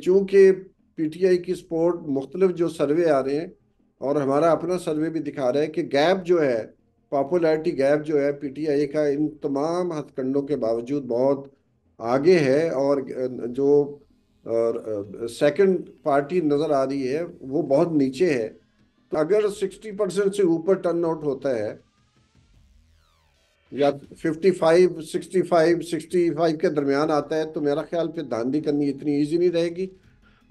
चूँकि पीटीआई की स्पोर्ट मुख्तलिफ जो सर्वे आ रहे हैं और हमारा अपना सर्वे भी दिखा रहा है कि गैप जो है पॉपुलैरिटी गैप जो है पीटीआई का इन तमाम हथकंडों के बावजूद बहुत आगे है और जो सेकंड पार्टी नज़र आ रही है वो बहुत नीचे है तो अगर 60 परसेंट से ऊपर टर्न आउट होता है या 55, 65, 65 के दरमियान आता है तो मेरा ख्याल फिर धांधी करनी इतनी ईजी नहीं रहेगी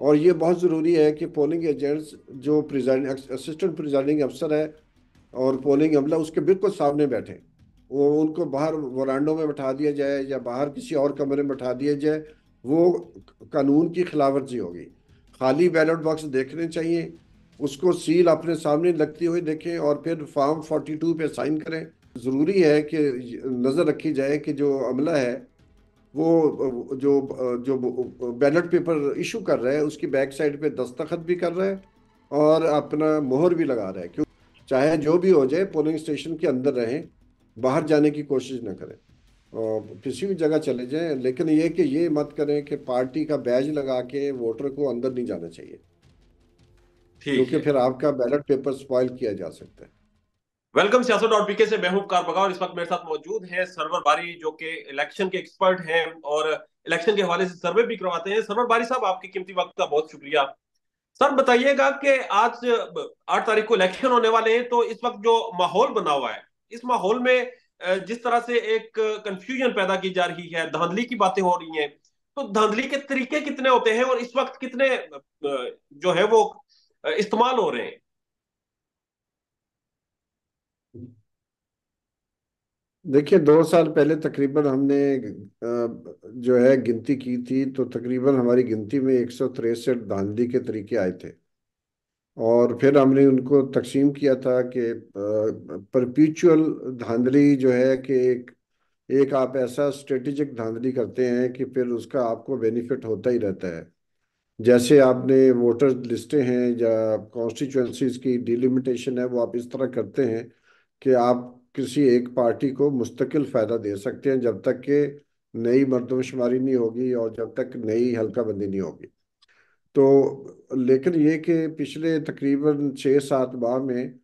और ये बहुत ज़रूरी है कि पोलिंग एजेंट्स जो प्रिजाइड असिस्टेंट प्रिजाइडिंग अफसर है और पोलिंग अमला उसके बिल्कुल सामने बैठे वो उनको बाहर वरान्डों में बैठा दिया जाए या बाहर किसी और कमरे में बैठा दिया जाए वो कानून की खिलाफ वर्जी होगी खाली बैलेट बॉक्स देखने चाहिए उसको सील अपने सामने लगती हुई देखें और फिर फॉर्म 42 पे साइन करें ज़रूरी है कि नज़र रखी जाए कि जो अमला है वो जो जो बैलेट पेपर इशू कर रहा है उसकी बैक साइड पे दस्तखत भी कर रहा है और अपना मोहर भी लगा रहा है क्यों चाहे जो भी हो जाए पोलिंग स्टेशन के अंदर रहें बाहर जाने की कोशिश ना करें और किसी भी जगह चले जाएं लेकिन ये कि ये मत करें कि पार्टी का बैज लगा के वोटर को अंदर नहीं जाना चाहिए क्योंकि फिर आपका बैलेट पेपर स्पॉइल किया जा सकता है वेलकम सियासत डॉट बीके से मैं हूं बगा और इस वक्त मेरे साथ मौजूद है सरवर बारी जो कि इलेक्शन के एक्सपर्ट हैं और इलेक्शन के हवाले से सर्वे भी करवाते हैं सरवर बारी साहब आपके कीमती वक्त का बहुत शुक्रिया सर बताइएगा कि आज आठ तारीख को इलेक्शन होने वाले हैं तो इस वक्त जो माहौल बना हुआ है इस माहौल में जिस तरह से एक कंफ्यूजन पैदा की जा रही है धांधली की बातें हो रही हैं तो धांधली के तरीके कितने होते हैं और इस वक्त कितने जो है वो इस्तेमाल हो रहे हैं देखिए दो साल पहले तकरीबन हमने जो है गिनती की थी तो तकरीबन हमारी गिनती में एक सौ तिरसठ धांधली के तरीके आए थे और फिर हमने उनको तकसीम किया था कि परपीचुअल धांधली जो है कि एक एक आप ऐसा स्ट्रेटेजिक धांधली करते हैं कि फिर उसका आपको बेनिफिट होता ही रहता है जैसे आपने वोटर लिस्टें हैं या कॉन्स्टिट्यूंसीज की डिलिमिटेशन है वो आप इस तरह करते हैं कि आप किसी एक पार्टी को मुस्तकिल फ़ायदा दे सकते हैं जब तक कि नई मरदमशुमारी नहीं होगी और जब तक नई हल्का बंदी नहीं होगी तो लेकिन ये कि पिछले तकरीबन छः सात माह में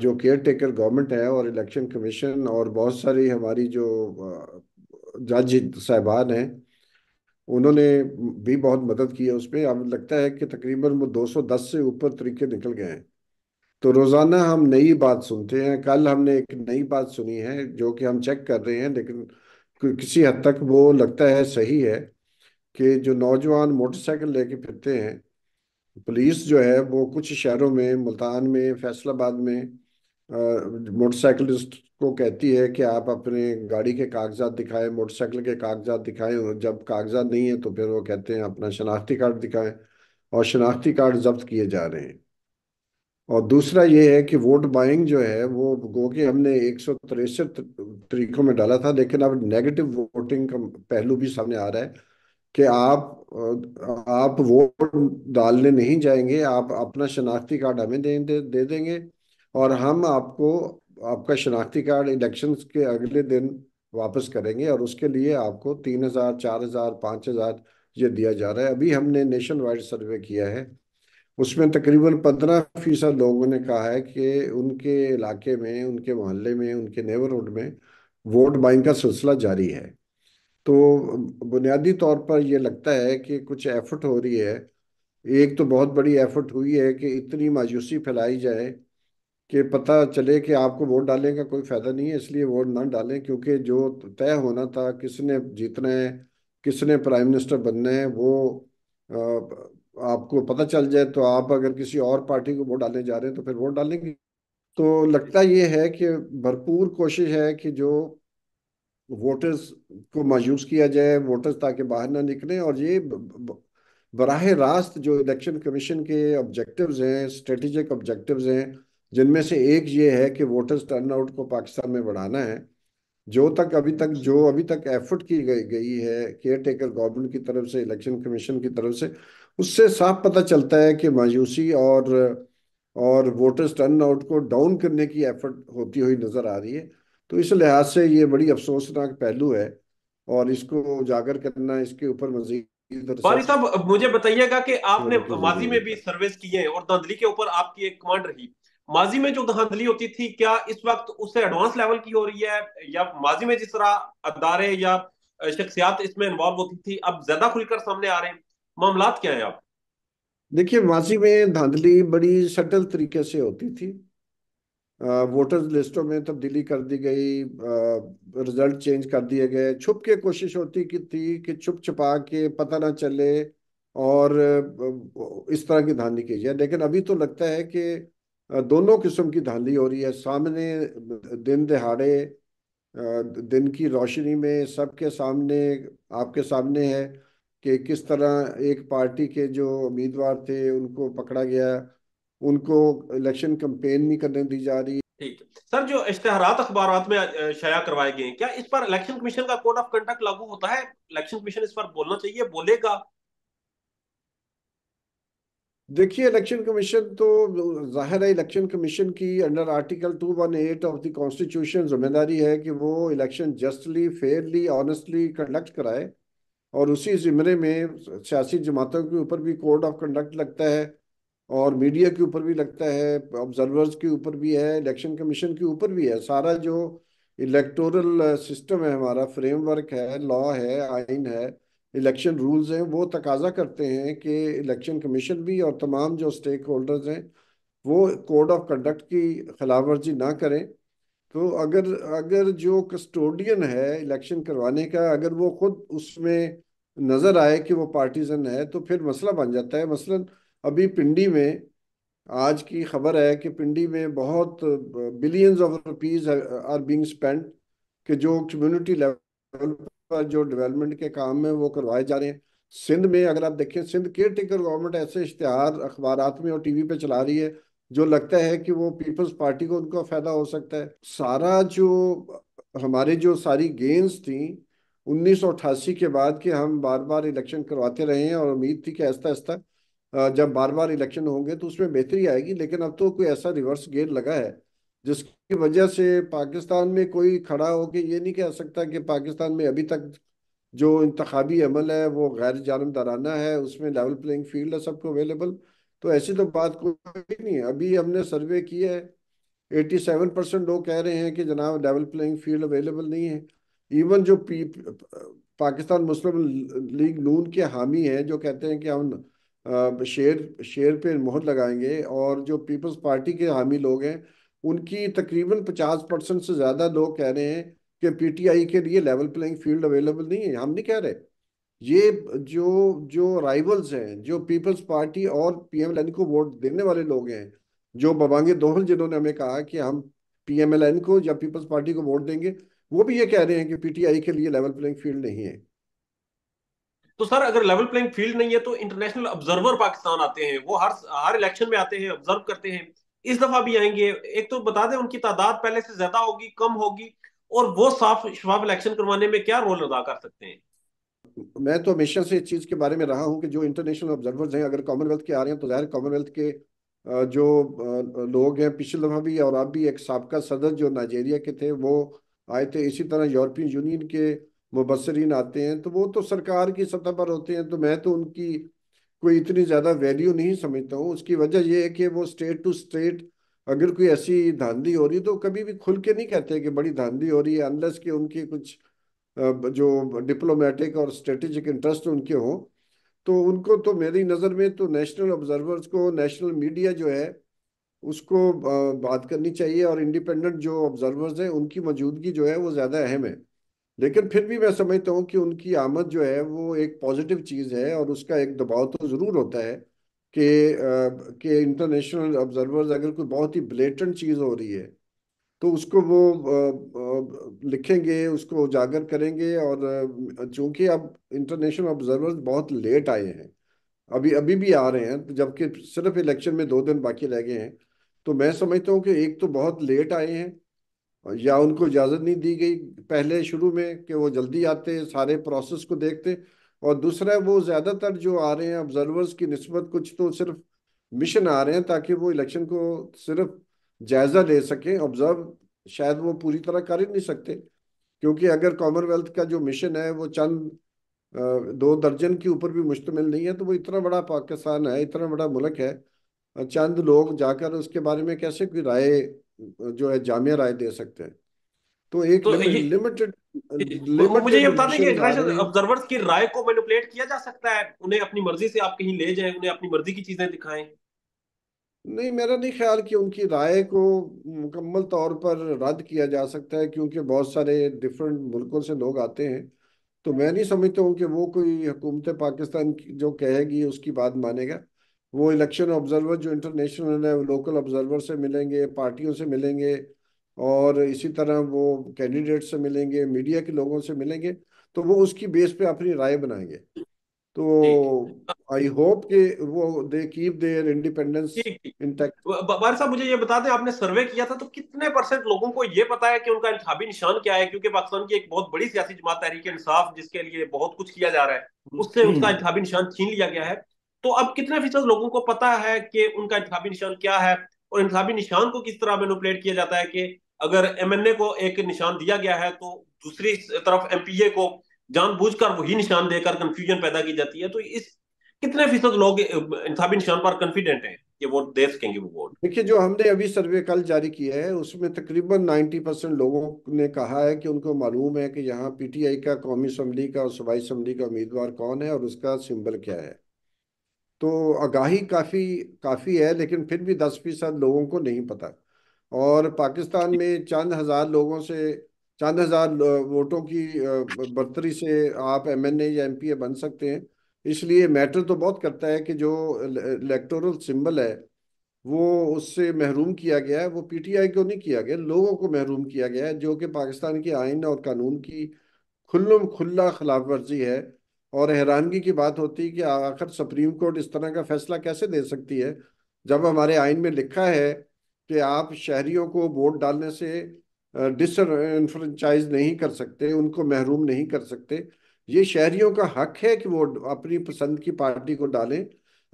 जो केयर टेकर गवर्नमेंट है और इलेक्शन कमीशन और बहुत सारी हमारी जो जज साहबान हैं उन्होंने भी बहुत मदद की है उसमें अब लगता है कि तकरीबन वो 210 से ऊपर तरीके निकल गए हैं तो रोज़ाना हम नई बात सुनते हैं कल हमने एक नई बात सुनी है जो कि हम चेक कर रहे हैं लेकिन किसी हद तक वो लगता है सही है कि जो नौजवान मोटरसाइकिल लेके फिरते हैं पुलिस जो है वो कुछ शहरों में मुल्तान में फैसलाबाद में मोटरसाइकिलिस्ट को कहती है कि आप अपने गाड़ी के कागजात दिखाएं मोटरसाइकिल के कागजात दिखाएं जब कागजात नहीं है तो फिर वो कहते हैं अपना शनाख्ती कार्ड दिखाएं और शनाख्ती कार्ड जब्त किए जा रहे हैं और दूसरा ये है कि वोट बाइंग जो है वो गो कि हमने एक सौ तिरसठ तरीकों में डाला था लेकिन अब नेगेटिव वोटिंग का पहलू भी सामने आ रहा है कि आप आप वोट डालने नहीं जाएंगे आप अपना शनाख्ती कार्ड हमें दे, दे, दे देंगे और हम आपको आपका शनाख्ती कार्ड इलेक्शंस के अगले दिन वापस करेंगे और उसके लिए आपको तीन हज़ार चार हज़ार पाँच हज़ार ये दिया जा रहा है अभी हमने नेशन वाइड सर्वे किया है उसमें तकरीबन पंद्रह फीसद लोगों ने कहा है कि उनके इलाके में उनके मोहल्ले में उनके नेबरहुड में वोट बाइंग का सिलसिला जारी है तो बुनियादी तौर पर यह लगता है कि कुछ एफर्ट हो रही है एक तो बहुत बड़ी एफर्ट हुई है कि इतनी मायूसी फैलाई जाए कि पता चले कि आपको वोट डालने का कोई फ़ायदा नहीं है इसलिए वोट ना डालें क्योंकि जो तय होना था किसने जीतना है किसने प्राइम मिनिस्टर बनना है वो आ, आपको पता चल जाए तो आप अगर किसी और पार्टी को वोट डालने जा रहे हैं तो फिर वोट डालेंगे तो लगता ये है कि भरपूर कोशिश है कि जो वोटर्स को मायूस किया जाए वोटर्स ताकि बाहर ना निकले और ये बराह रास्त जो इलेक्शन कमीशन के ऑब्जेक्टिव्स हैं स्ट्रेटजिक ऑब्जेक्टिव्स हैं जिनमें से एक ये है कि वोटर्स टर्नआउट को पाकिस्तान में बढ़ाना है जो तक अभी तक जो अभी तक एफर्ट की गई गई है केयर टेकर गवर्नमेंट की तरफ से इलेक्शन कमीशन की तरफ से उससे साफ पता चलता है कि मायूसी और और वोटर्स टर्न आउट को डाउन करने की एफर्ट होती हुई नज़र आ रही है तो इस लिहाज से ये बड़ी अफसोसनाक पहलू है और इसको उजागर करना इसके ऊपर मजीद साहब मुझे बताइएगा कि आपने माजी में भी सर्विस की है और धांधली के ऊपर आपकी एक कमांड रही माजी में जो धांधली होती थी क्या इस वक्त उससे एडवांस लेवल की हो रही है या माजी में जिस तरह अदारे या शख्सियात इसमें इन्वॉल्व होती थी अब ज्यादा खुलकर सामने आ रहे हैं मामलात क्या है आप देखिए माजी में धांधली बड़ी सटल तरीके से होती थी वोटर्स लिस्टों में तब्दीली कर दी गई रिजल्ट चेंज कर दिए गए छुप के कोशिश होती की थी कि छुप छुपा के पता ना चले और इस तरह की धांधली की जाए लेकिन अभी तो लगता है कि दोनों किस्म की धांधली हो रही है सामने दिन दिहाड़े दिन की रोशनी में सबके सामने आपके सामने है कि किस तरह एक पार्टी के जो उम्मीदवार थे उनको पकड़ा गया उनको इलेक्शन कंपेन नहीं करने दी जा रही ठीक सर जो इश्तहार अखबार में शाया करवाए गए क्या इस पर इलेक्शन कमीशन का कोड ऑफ कंडक्ट लागू होता है इलेक्शन कमीशन इस पर बोलना चाहिए बोलेगा देखिए इलेक्शन कमीशन तो जाहिर है इलेक्शन कमीशन की under article 218 of the constitution जिम्मेदारी है कि वो election justly fairly honestly conduct कराए और उसी ज़िमरे में सियासी जमातों के ऊपर भी कोड ऑफ कंडक्ट लगता है और मीडिया के ऊपर भी लगता है ऑब्जर्वर्स के ऊपर भी है इलेक्शन कमीशन के ऊपर भी है सारा जो इलेक्टोरल सिस्टम है हमारा फ्रेमवर्क है लॉ है आइन है इलेक्शन रूल्स हैं वो तकाजा करते हैं कि इलेक्शन कमीशन भी और तमाम जो स्टेक होल्डर्स हैं वो कोड ऑफ कंडक्ट की खिलाफ वर्जी ना करें तो अगर अगर जो कस्टोडियन है इलेक्शन करवाने का अगर वो खुद उसमें नजर आए कि वो पार्टीजन है तो फिर मसला बन जाता है मसलन अभी पिंडी में आज की खबर है कि पिंडी में बहुत billions of rupees are being spent कि जो कम्युनिटी लेवल पर जो डेवलपमेंट के काम है वो करवाए जा रहे हैं सिंध में अगर आप देखें सिंध केयर टेकर गवर्नमेंट ऐसे इश्तहार अखबार में और टीवी पे चला रही है जो लगता है कि वो पीपल्स पार्टी को उनका फायदा हो सकता है सारा जो हमारे जो सारी गेंस थी उन्नीस के बाद के हम बार बार इलेक्शन करवाते रहे हैं और उम्मीद थी कि ऐसा ऐसा जब बार बार इलेक्शन होंगे तो उसमें बेहतरी आएगी लेकिन अब तो कोई ऐसा रिवर्स गेयर लगा है जिसकी वजह से पाकिस्तान में कोई खड़ा हो के ये नहीं कह सकता कि पाकिस्तान में अभी तक जो इंतबी अमल है वो गैर जानबदाराना है उसमें लेवल प्लेइंग फील्ड है सबको अवेलेबल तो ऐसी तो बात कोई नहीं है अभी हमने सर्वे किया है एटी सेवन परसेंट लोग कह रहे हैं कि जनाब लेवल प्लेइंग फील्ड अवेलेबल नहीं है इवन जो पाकिस्तान मुस्लिम लीग नून के हामी हैं जो कहते हैं कि हम शेर शेर पे मोहर लगाएंगे और जो पीपल्स पार्टी के हामी लोग हैं उनकी तकरीबन पचास परसेंट से ज़्यादा लोग कह रहे हैं कि पीटीआई के लिए लेवल प्लेइंग फील्ड अवेलेबल नहीं है हम नहीं कह रहे ये जो जो राइवल्स हैं जो पीपल्स पार्टी और पीएमएलएन को वोट देने वाले लोग हैं जो बबांगे दोहल जिन्होंने हमें कहा कि हम पीएमएलएन को या पीपल्स पार्टी को वोट देंगे वो भी ये कह रहे हैं कि पीटीआई के लिए लेवल प्लेइंग फील्ड नहीं है तो सर अगर लेवल प्लेइंग फील्ड नहीं है तो इंटरनेशनल ऑब्जर्वर पाकिस्तान आते हैं वो हर हर इलेक्शन में आते हैं ऑब्जर्व करते हैं इस दफा भी आएंगे एक तो बता दें उनकी तादाद पहले से ज्यादा होगी कम होगी और वो साफ शफाफ इलेक्शन करवाने में क्या रोल अदा कर सकते हैं मैं तो हमेशा से इस चीज़ के बारे में रहा हूं कि जो इंटरनेशनल ऑब्जर्वर्स हैं अगर कॉमनवेल्थ के आ रहे हैं तो जाहिर कॉमनवेल्थ के जो लोग हैं पिछले दफा भी और अब भी एक सबका सदर जो नाइजेरिया के थे वो आए थे इसी तरह यूरोपियन यूनियन के मुबसरीन आते हैं तो वो तो सरकार की सतह पर होते हैं तो मैं तो उनकी कोई इतनी ज़्यादा वैल्यू नहीं समझता हूँ उसकी वजह यह है कि वो स्टेट टू स्टेट अगर कोई ऐसी धांधली हो रही है तो कभी भी खुल के नहीं कहते कि बड़ी धांधली हो रही है अनलस कि उनके कुछ जो डिप्लोमेटिक और स्ट्रेटेजिक इंटरेस्ट उनके हों तो उनको तो मेरी नज़र में तो नेशनल ऑब्जर्वर्स को नेशनल मीडिया जो है उसको बात करनी चाहिए और इंडिपेंडेंट जो ऑब्जर्वर्स हैं उनकी मौजूदगी जो है वो ज़्यादा अहम है लेकिन फिर भी मैं समझता हूँ कि उनकी आमद जो है वो एक पॉजिटिव चीज़ है और उसका एक दबाव तो ज़रूर होता है कि कि इंटरनेशनल ऑब्जर्वर्स अगर कोई बहुत ही ब्लेटेंट चीज़ हो रही है तो उसको वो लिखेंगे उसको उजागर करेंगे और चूँकि अब इंटरनेशनल ऑब्जर्वर्स बहुत लेट आए हैं अभी अभी भी आ रहे हैं जबकि सिर्फ इलेक्शन में दो दिन बाकी रह गए हैं तो मैं समझता हूँ कि एक तो बहुत लेट आए हैं या उनको इजाज़त नहीं दी गई पहले शुरू में कि वो जल्दी आते सारे प्रोसेस को देखते और दूसरा वो ज़्यादातर जो आ रहे हैं ऑब्जर्वर्स की नस्बत कुछ तो सिर्फ मिशन आ रहे हैं ताकि वो इलेक्शन को सिर्फ जायज़ा ले सकें ऑब्जर्व शायद वो पूरी तरह कर ही नहीं सकते क्योंकि अगर कॉमनवेल्थ का जो मिशन है वो चंद दो दर्जन के ऊपर भी मुश्तमिल नहीं है तो वो इतना बड़ा पाकिस्तान है इतना बड़ा मुल्क है चंद लोग जाकर उसके बारे में कैसे कोई राय जो है जामिया राय दे सकते हैं तो एक तो लिमिटेड लिमिटेड मुझे ये बता दें कि इंटरनेशनल ऑब्जर्वर्स की राय को मैनिपुलेट किया जा सकता है उन्हें अपनी मर्जी से आप कहीं ले जाए उन्हें अपनी मर्जी की चीजें दिखाएं नहीं मेरा नहीं ख्याल कि उनकी राय को मुकम्मल तौर पर रद्द किया जा सकता है क्योंकि बहुत सारे डिफरेंट मुल्कों से लोग आते हैं तो मैं नहीं समझता हूँ कि वो कोई हुकूमत पाकिस्तान जो कहेगी उसकी बात मानेगा वो इलेक्शन ऑब्जर्वर जो इंटरनेशनल है वो लोकल ऑब्जर्वर से मिलेंगे पार्टियों से मिलेंगे और इसी तरह वो कैंडिडेट से मिलेंगे मीडिया के लोगों से मिलेंगे तो वो उसकी बेस पे अपनी राय बनाएंगे तो आई होप कि वो they keep their independence intact बारिश साहब मुझे ये बता दें आपने सर्वे किया था तो कितने परसेंट लोगों को ये पता है कि उनका इंतबी निशान क्या है क्योंकि पाकिस्तान की एक बहुत बड़ी सियासी जमात तहरीक इंसाफ जिसके लिए बहुत कुछ किया जा रहा है हम्म। उससे उसका हम्म। इंतबी निशान छीन लिया गया है तो अब कितने फीसद लोगों को पता है कि उनका इंतजामी निशान क्या है और इंतजामी निशान को किस तरह मेनुपलेट किया जाता है कि अगर ए को एक निशान दिया गया है तो दूसरी तरफ ए को जानबूझकर वही निशान देकर कंफ्यूजन पैदा की जाती है तो इस कितने फीसद लोग इंसाबी निशान पर कॉन्फिडेंट हैं कि वोट दे सकेंगे वो वोट देखिए जो हमने अभी सर्वे कल जारी किया है उसमें तकरीबन 90 परसेंट लोगों ने कहा है कि उनको मालूम है कि यहाँ पीटीआई का कौमी असम्बली का और सूबाई असम्बली का उम्मीदवार कौन है और उसका सिंबल क्या है तो आगाही काफ़ी काफ़ी है लेकिन फिर भी दस फीसद लोगों को नहीं पता और पाकिस्तान में चंद हज़ार लोगों से चंद हज़ार वोटों की बर्तरी से आप एम एन ए या एम पी ए बन सकते हैं इसलिए मैटर तो बहुत करता है कि जो इलेक्टोरल सिंबल है वो उससे महरूम किया गया है वो पी टी आई को नहीं किया गया लोगों को महरूम किया गया है जो कि पाकिस्तान के आइन और कानून की खुल्लम खुल्ला खिलाफ वर्जी है और हैरानगी की बात होती है कि आखिर सुप्रीम कोर्ट इस तरह का फैसला कैसे दे सकती है जब हमारे आइन में लिखा है कि आप शहरियों को वोट डालने से डिसफ्रेंचाइज नहीं कर सकते उनको महरूम नहीं कर सकते ये शहरियों का हक है कि वो अपनी पसंद की पार्टी को डालें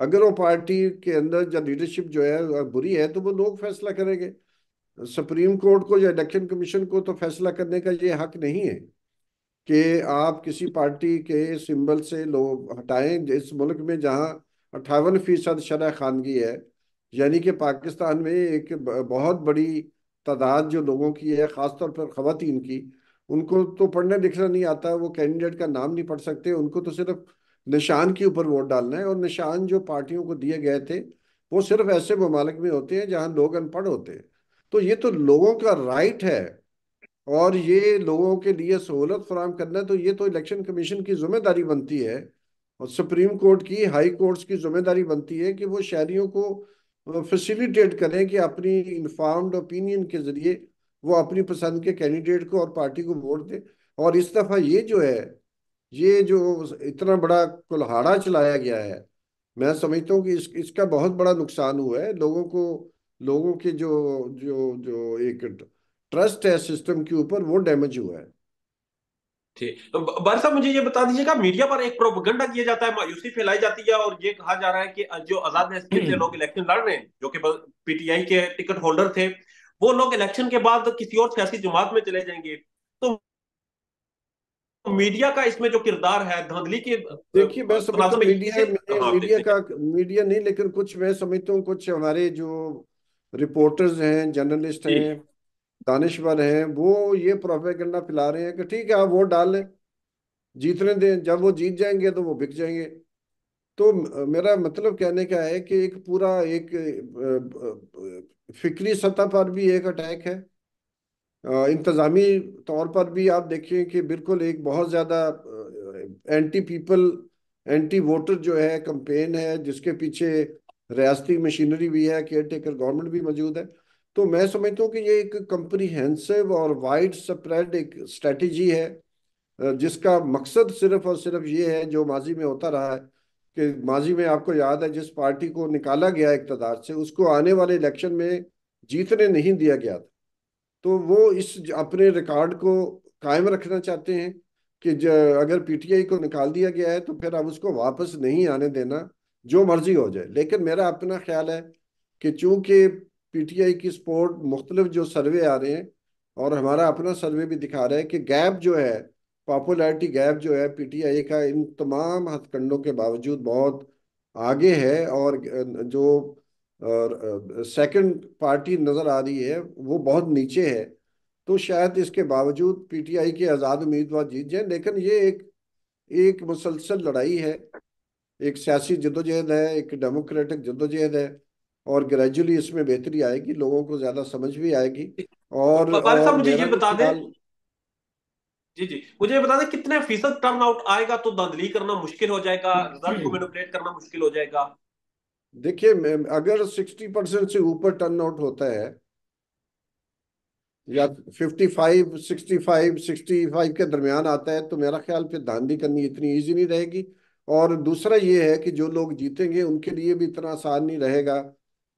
अगर वो पार्टी के अंदर जब लीडरशिप जो है बुरी है तो वो लोग फैसला करेंगे सुप्रीम कोर्ट को या इलेक्शन कमीशन को तो फैसला करने का ये हक नहीं है कि आप किसी पार्टी के सिंबल से लोग हटाएं इस मुल्क में जहां अट्ठावन फीसद शरा खानगी है यानी कि पाकिस्तान में एक बहुत बड़ी तादाद जो लोगों की है ख़ासतौर पर ख़वान की उनको तो पढ़ना लिखना नहीं आता वो कैंडिडेट का नाम नहीं पढ़ सकते उनको तो सिर्फ निशान के ऊपर वोट डालना है और निशान जो पार्टियों को दिए गए थे वो सिर्फ ऐसे ममालिक में होते हैं जहाँ लोग अनपढ़ होते हैं तो ये तो लोगों का राइट है और ये लोगों के लिए सहूलत फराम करना तो ये तो इलेक्शन कमीशन की जिम्मेदारी बनती है और सुप्रीम कोर्ट की हाई कोर्ट्स की जिम्मेदारी बनती है कि वो शहरीों को फैसिलिटेट करें कि अपनी इंफॉर्म्ड ओपिनियन के जरिए वो अपनी पसंद के कैंडिडेट को और पार्टी को वोट दें और इस दफ़ा ये जो है ये जो इतना बड़ा कुल्हाड़ा चलाया गया है मैं समझता हूँ कि इस, इसका बहुत बड़ा नुकसान हुआ है लोगों को लोगों के जो जो जो एक ट्रस्ट है सिस्टम के ऊपर वो डैमेज हुआ है तो मुझे ये बता दीजिएगा मीडिया पर एक प्रोपगंडा किया जाता है मायूसी फैलाई जाती है और ये कहा जा रहा है कि जो आजाद नस्ल से लोग इलेक्शन लड़ रहे हैं जो कि पीटीआई के टिकट होल्डर थे वो लोग इलेक्शन के बाद किसी और सियासी जमात में चले जाएंगे तो मीडिया का इसमें जो किरदार है धांधली के देखिए बस मीडिया मीडिया हाँ, का मीडिया नहीं लेकिन कुछ मैं समझता हूँ कुछ हमारे जो रिपोर्टर्स हैं जर्नलिस्ट हैं दानिशवर हैं वो ये प्रोपेगेंडा फैला रहे हैं कि ठीक है आप वोट डाल लें जीतने दें जब वो जीत जाएंगे तो वो बिक जाएंगे तो मेरा मतलब कहने का है कि एक पूरा एक फिक्री सतह पर भी एक अटैक है इंतज़ामी तौर पर भी आप देखें कि बिल्कुल एक बहुत ज़्यादा एंटी पीपल एंटी वोटर जो है कंपेन है जिसके पीछे रियासती मशीनरी भी है केयर टेकर गवर्नमेंट भी मौजूद है तो मैं समझता हूँ कि ये एक कंप्रीहेंसिव और वाइड स्प्रेड एक स्ट्रेटजी है जिसका मकसद सिर्फ और सिर्फ ये है जो माजी में होता रहा है कि माजी में आपको याद है जिस पार्टी को निकाला गया इकतदार से उसको आने वाले इलेक्शन में जीतने नहीं दिया गया था तो वो इस अपने रिकॉर्ड को कायम रखना चाहते हैं कि अगर पीटीआई को निकाल दिया गया है तो फिर अब उसको वापस नहीं आने देना जो मर्जी हो जाए लेकिन मेरा अपना ख्याल है कि चूंकि पीटीआई की स्पोर्ट मुख्तलिफ जो सर्वे आ रहे हैं और हमारा अपना सर्वे भी दिखा रहा है कि गैप जो है पॉपुलैरिटी गैप जो है पीटीआई का इन तमाम हथकंडों के बावजूद बहुत आगे है और जो सेकंड पार्टी नज़र आ रही है वो बहुत नीचे है तो शायद इसके बावजूद पीटीआई के आज़ाद उम्मीदवार जीत जाए लेकिन ये एक एक मुसलसल लड़ाई है एक सियासी जदोजहद है एक डेमोक्रेटिक जदोजहद है और ग्रेजुअली इसमें बेहतरी आएगी लोगों को ज्यादा समझ भी आएगी और, तो और मुझे ये बता दें जी जी मुझे ये बता दें कितने फीसद टर्न आउट आएगा तो धांधली करना मुश्किल हो जाएगा रिजल्ट को मैनिपुलेट करना मुश्किल हो जाएगा देखिए अगर 60 परसेंट से ऊपर टर्न आउट होता है या 55, 65, 65 के दरमियान आता है तो मेरा ख्याल फिर धांधली करनी इतनी ईजी नहीं रहेगी और दूसरा ये है कि जो लोग जीतेंगे उनके लिए भी इतना आसान नहीं रहेगा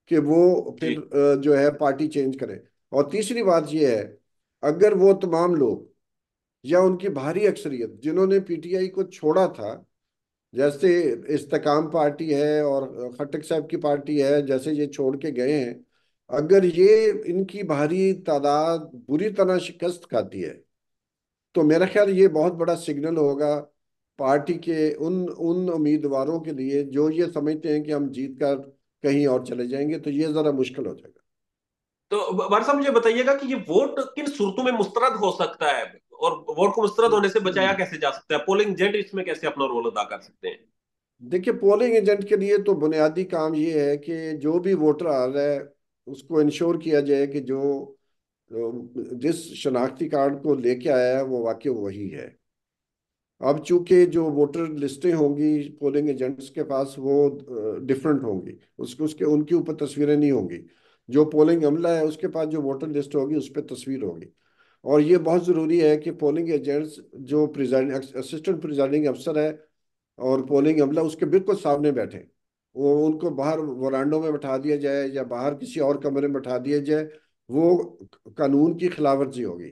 कि वो फिर जो है पार्टी चेंज करे और तीसरी बात यह है अगर वो तमाम लोग या उनकी भारी अक्सरियत जिन्होंने पीटीआई को छोड़ा था जैसे इस्तकाम पार्टी है और खटक साहब की पार्टी है जैसे ये छोड़ के गए हैं अगर ये इनकी भारी तादाद बुरी तरह शिकस्त खाती है तो मेरा ख्याल ये बहुत बड़ा सिग्नल होगा पार्टी के उन उन उम्मीदवारों के लिए जो ये समझते हैं कि हम जीत कर कहीं और चले जाएंगे तो ये जरा मुश्किल हो जाएगा तो वारसा मुझे बताइएगा कि ये वोट किन सूरतों में मुस्तरद हो सकता है और वोट को मुस्तरद होने से बचाया कैसे जा सकता है पोलिंग एजेंट इसमें कैसे अपना रोल अदा कर सकते हैं देखिए पोलिंग एजेंट के लिए तो बुनियादी काम ये है कि जो भी वोटर आ रहा है उसको इंश्योर किया जाए कि जो जिस शनाख्ती कार्ड को लेके आया है वो वाकई वही है अब चूंकि जो वोटर लिस्टें होंगी पोलिंग एजेंट्स के पास वो डिफरेंट होंगी उसके उसके उनके ऊपर तस्वीरें नहीं होंगी जो पोलिंग अमला है उसके पास जो वोटर लिस्ट होगी उस पर तस्वीर होगी और ये बहुत ज़रूरी है कि पोलिंग एजेंट्स जो प्रिजाइडिंग असिस्टेंट प्रिजाइडिंग अफसर है और पोलिंग अमला उसके बिल्कुल सामने बैठे वो उनको बाहर वरान्डो में बैठा दिया जाए या बाहर किसी और कमरे में बैठा दिया जाए वो कानून की खिलाफ होगी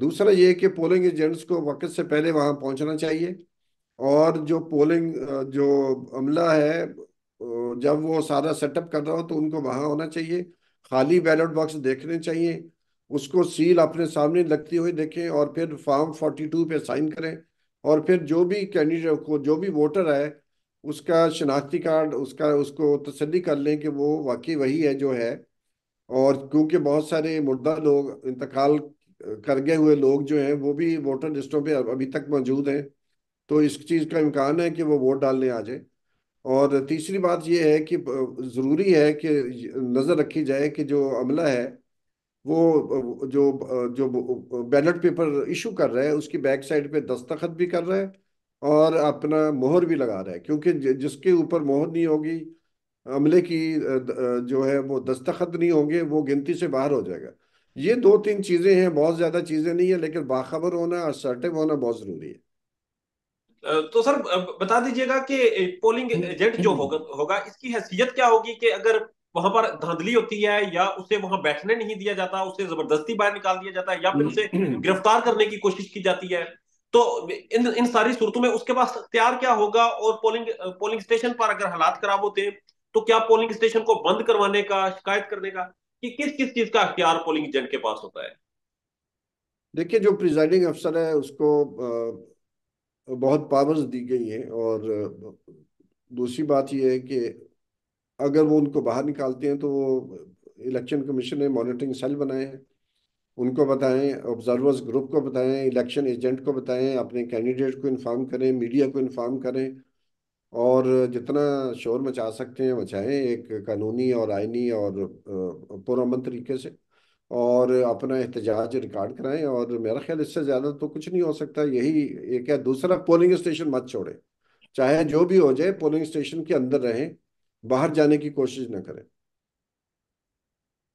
दूसरा ये कि पोलिंग एजेंट्स को वक्त से पहले वहाँ पहुँचना चाहिए और जो पोलिंग जो अमला है जब वो सारा सेटअप कर रहा हो तो उनको वहाँ होना चाहिए खाली बैलेट बॉक्स देखने चाहिए उसको सील अपने सामने लगती हुई देखें और फिर फॉर्म 42 पे साइन करें और फिर जो भी कैंडिडेट को जो भी वोटर है उसका शनाख्ती कार्ड उसका उसको तसली कर लें कि वो वाकई वही है जो है और क्योंकि बहुत सारे मुर्दा लोग इंतकाल करगे हुए लोग जो हैं वो भी वोटर लिस्टों पे अभी तक मौजूद हैं तो इस चीज़ का इम्कान है कि वो वोट डालने आ जाए और तीसरी बात ये है कि ज़रूरी है कि नज़र रखी जाए कि जो अमला है वो जो जो बैलेट पेपर इशू कर रहा है उसकी बैक साइड पे दस्तखत भी कर रहा है और अपना मोहर भी लगा रहा है क्योंकि जिसके ऊपर मोहर नहीं होगी अमले की जो है वो दस्तखत नहीं होंगे वो गिनती से बाहर हो जाएगा ये दो तीन चीजें हैं बहुत ज्यादा चीजें नहीं है लेकिन बाखबर होना और सर्टिव होना बहुत जरूरी है तो सर बता दीजिएगा कि पोलिंग एजेंट जो होगा होगा इसकी हैसियत क्या होगी कि अगर वहां पर धांधली होती है या उसे वहां बैठने नहीं दिया जाता उसे जबरदस्ती बाहर निकाल दिया जाता है या फिर उसे हम्म। गिरफ्तार करने की कोशिश की जाती है तो इन इन सारी सूरतों में उसके पास तैयार क्या होगा और पोलिंग पोलिंग स्टेशन पर अगर हालात खराब होते हैं तो क्या पोलिंग स्टेशन को बंद करवाने का शिकायत करने का कि किस किस चीज का अख्तियार पोलिंग एजेंट के पास होता है देखिए जो प्रिजाइडिंग अफसर है उसको बहुत पावर्स दी गई हैं और दूसरी बात यह है कि अगर वो उनको बाहर निकालते हैं तो वो इलेक्शन कमीशन ने मॉनिटरिंग सेल बनाए हैं उनको बताएं ऑब्जर्वर्स ग्रुप को बताएं इलेक्शन एजेंट को बताएं अपने कैंडिडेट को इन्फॉर्म करें मीडिया को इन्फॉर्म करें और जितना शोर मचा सकते हैं मचाएं एक कानूनी और आइनी और पुरमन तरीके से और अपना एहतजाज रिकॉर्ड कराएं और मेरा ख्याल इससे ज़्यादा तो कुछ नहीं हो सकता यही एक है दूसरा पोलिंग स्टेशन मत छोड़ें चाहे जो भी हो जाए पोलिंग स्टेशन के अंदर रहें बाहर जाने की कोशिश ना करें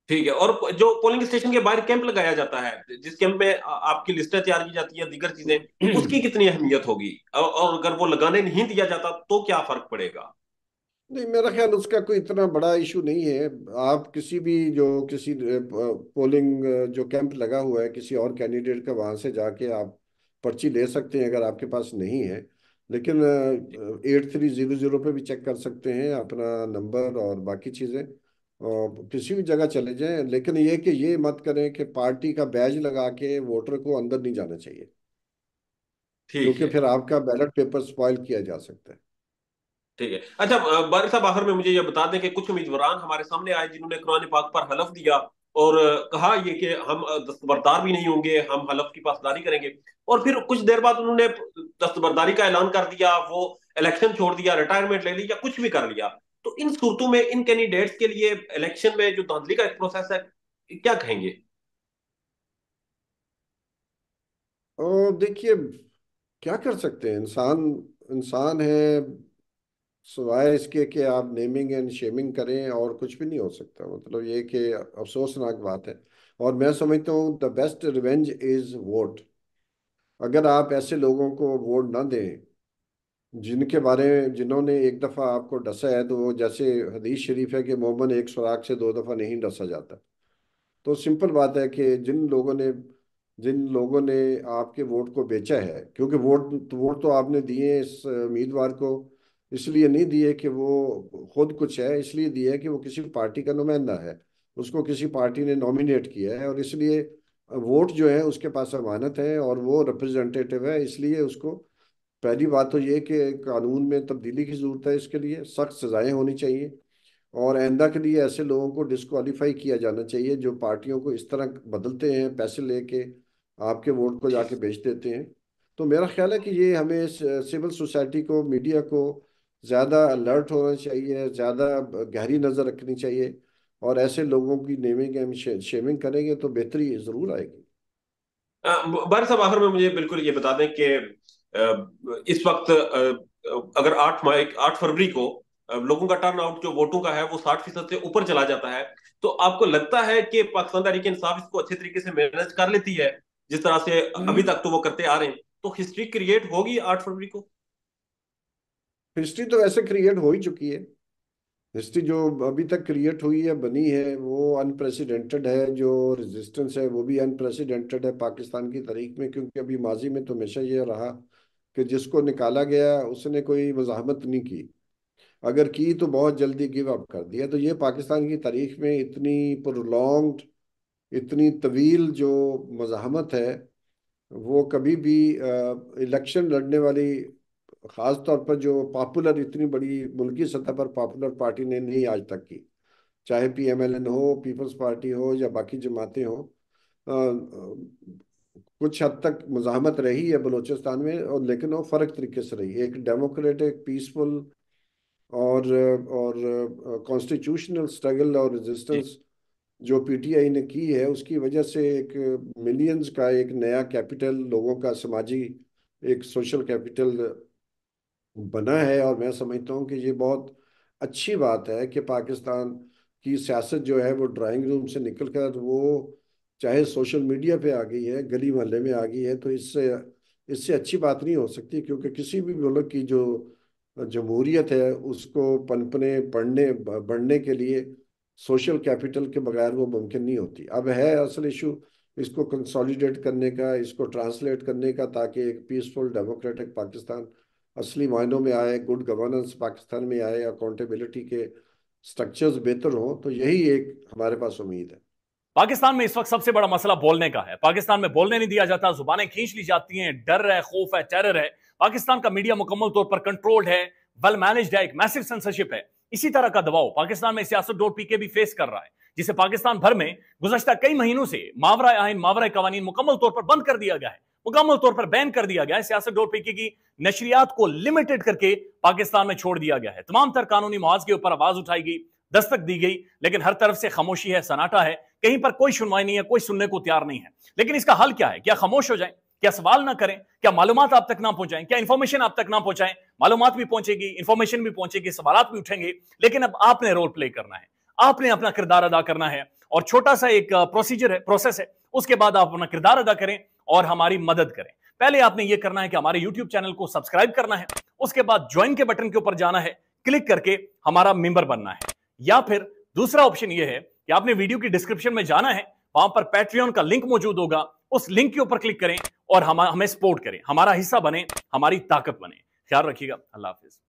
ठीक है और जो पोलिंग स्टेशन के बाहर कैंप लगाया जाता है जिस कैंप में आपकी लिस्टें तैयार की जाती है दीगर चीजें उसकी कितनी अहमियत होगी और अगर वो लगाने नहीं दिया जाता तो क्या फर्क पड़ेगा नहीं मेरा ख्याल उसका कोई इतना बड़ा इशू नहीं है आप किसी भी जो किसी पोलिंग जो कैंप लगा हुआ है किसी और कैंडिडेट का वहां से जाके आप पर्ची ले सकते हैं अगर आपके पास नहीं है लेकिन एट थ्री जीरो जीरो पे भी चेक कर सकते हैं अपना नंबर और बाकी चीज़ें किसी भी जगह चले जाएं लेकिन ये कि ये मत करें कि पार्टी का बैज लगा के वोटर को अंदर नहीं जाना चाहिए क्योंकि फिर आपका बैलेट पेपर स्पॉइल किया जा सकता है ठीक है अच्छा बारिश साहब आखिर में मुझे ये बता दें कि कुछ उम्मीदवार हमारे सामने आए जिन्होंने कुरान पाक पर हलफ दिया और कहा ये कि हम दस्तबरदार भी नहीं होंगे हम हलफ की पासदारी करेंगे और फिर कुछ देर बाद उन्होंने दस्तबरदारी का ऐलान कर दिया वो इलेक्शन छोड़ दिया रिटायरमेंट ले लिया कुछ भी कर लिया तो इन सूरतों में इन कैंडिडेट्स के लिए इलेक्शन में जो धांधली का एक प्रोसेस है क्या कहेंगे देखिए क्या कर सकते हैं इंसान इंसान है सवाए इसके कि आप नेमिंग एंड शेमिंग करें और कुछ भी नहीं हो सकता मतलब ये कि अफसोसनाक बात है और मैं समझता हूँ the best revenge is vote अगर आप ऐसे लोगों को वोट ना दें जिनके बारे में जिन्होंने एक दफ़ा आपको डसा है तो वो जैसे हदीस शरीफ है कि मोमन एक सुराख से दो दफ़ा नहीं डसा जाता तो सिंपल बात है कि जिन लोगों ने जिन लोगों ने आपके वोट को बेचा है क्योंकि वोट वोट तो आपने दिए इस उम्मीदवार को इसलिए नहीं दिए कि वो खुद कुछ है इसलिए दिए कि वो किसी पार्टी का नुमाइंदा है उसको किसी पार्टी ने नॉमिनेट किया है और इसलिए वोट जो है उसके पास अमानत है और वो रिप्रेजेंटेटिव है इसलिए उसको पहली बात तो ये कि कानून में तब्दीली की ज़रूरत है इसके लिए सख्त सज़ाएँ होनी चाहिए और आइंदा के लिए ऐसे लोगों को डिसकॉलीफाई किया जाना चाहिए जो पार्टियों को इस तरह बदलते हैं पैसे लेके आपके वोट को जाके बेच देते हैं तो मेरा ख्याल है कि ये हमें सिविल सोसाइटी को मीडिया को ज़्यादा अलर्ट होना चाहिए ज़्यादा गहरी नज़र रखनी चाहिए और ऐसे लोगों की नेमिंग हम शेमिंग करेंगे तो बेहतरी ज़रूर आएगी बार साहब आखिर में मुझे बिल्कुल ये बता दें कि इस वक्त अगर आठ आठ फरवरी को लोगों का टर्न आउट जो वोटों का है वो साठ फीसद से ऊपर चला जाता है तो आपको लगता है कि पाकिस्तान तहरीक इंसाफ इसको अच्छे तरीके से मैनेज कर लेती है जिस तरह से हम्म। अभी तक तो वो करते आ रहे हैं तो हिस्ट्री क्रिएट होगी आठ फरवरी को हिस्ट्री तो ऐसे क्रिएट हो ही चुकी है हिस्ट्री जो अभी तक क्रिएट हुई है बनी है वो अनप्रेसिडेंटेड है जो रेजिस्टेंस है वो भी अनप्रेसिडेंटेड है पाकिस्तान की तारीख में क्योंकि अभी माजी में तो हमेशा ये रहा कि जिसको निकाला गया उसने कोई मजामत नहीं की अगर की तो बहुत जल्दी गिव अप कर दिया तो ये पाकिस्तान की तारीख में इतनी प्रोलॉन्ग इतनी तवील जो मजामत है वो कभी भी इलेक्शन लड़ने वाली ख़ास तौर पर जो पॉपुलर इतनी बड़ी मुल्की सतह पर पॉपुलर पार्टी ने नहीं आज तक की चाहे पी एम एल एन हो पीपल्स पार्टी हो या बाकी जमातें हो कुछ हद तक मुजामत रही है बलूचिस्तान में और लेकिन वो फ़र्क तरीके से रही एक डेमोक्रेटिक पीसफुल और और कॉन्स्टिट्यूशनल स्ट्रगल और रेजिस्टेंस जो पीटीआई ने की है उसकी वजह से एक मिलियंस का एक नया कैपिटल लोगों का समाजी एक सोशल कैपिटल बना है और मैं समझता हूँ कि ये बहुत अच्छी बात है कि पाकिस्तान की सियासत जो है वो ड्राइंग रूम से निकल कर वो चाहे सोशल मीडिया पे आ गई है गली मोहल्ले में आ गई है तो इससे इससे अच्छी बात नहीं हो सकती क्योंकि किसी भी मुल्क की जो जमहूरियत है उसको पनपने पढ़ने बढ़ने के लिए सोशल कैपिटल के बगैर वो मुमकिन नहीं होती अब है असल इशू इसको कंसोलिडेट करने का इसको ट्रांसलेट करने का ताकि एक पीसफुल डेमोक्रेटिक पाकिस्तान असली मायनों में आए गुड गवर्नेंस पाकिस्तान में आए अकाउंटेबिलिटी के स्ट्रक्चर्स बेहतर हों तो यही एक हमारे पास उम्मीद है पाकिस्तान में इस वक्त सबसे बड़ा मसला बोलने का है पाकिस्तान में बोलने नहीं दिया जाता जुबानें खींच ली जाती हैं डर है खौफ है टेरर है पाकिस्तान का मीडिया मुकम्मल तौर पर कंट्रोल्ड है वेल मैनेज्ड है एक मैसिव सेंसरशिप है इसी तरह का दबाव पाकिस्तान में सियासत डोर पीके भी फेस कर रहा है जिसे पाकिस्तान भर में गुजशत कई महीनों से मावरा आइन मावरा कवानी मुकम्मल तौर पर बंद कर दिया गया है मुकम्मल तौर पर बैन कर दिया गया है सियासत डोर पीके की नशरियात को लिमिटेड करके पाकिस्तान में छोड़ दिया गया है तमाम तर कानूनी मुआज के ऊपर आवाज उठाई गई दस्तक दी गई लेकिन हर तरफ से खामोशी है सनाटा है कहीं पर कोई सुनवाई नहीं है कोई सुनने को तैयार नहीं है लेकिन इसका हल क्या है क्या खामोश हो जाए क्या सवाल ना करें क्या मालूम आप तक ना पहुंचाएं क्या इंफॉर्मेशन आप तक ना पहुंचाएं मालूम भी पहुंचेगी इंफॉर्मेशन भी पहुंचेगी सवाल भी उठेंगे लेकिन अब आपने रोल प्ले करना है आपने अपना किरदार अदा करना है और छोटा सा एक प्रोसीजर है प्रोसेस है उसके बाद आप अपना किरदार अदा करें और हमारी मदद करें पहले आपने ये करना है कि हमारे YouTube चैनल को सब्सक्राइब करना है उसके बाद ज्वाइन के बटन के ऊपर जाना है क्लिक करके हमारा मेंबर बनना है या फिर दूसरा ऑप्शन ये है कि आपने वीडियो की डिस्क्रिप्शन में जाना है वहां पर पैट्रियन का लिंक मौजूद होगा उस लिंक के ऊपर क्लिक करें और हम हमें सपोर्ट करें हमारा हिस्सा बने हमारी ताकत बने ख्याल रखिएगा अल्लाह हाफिज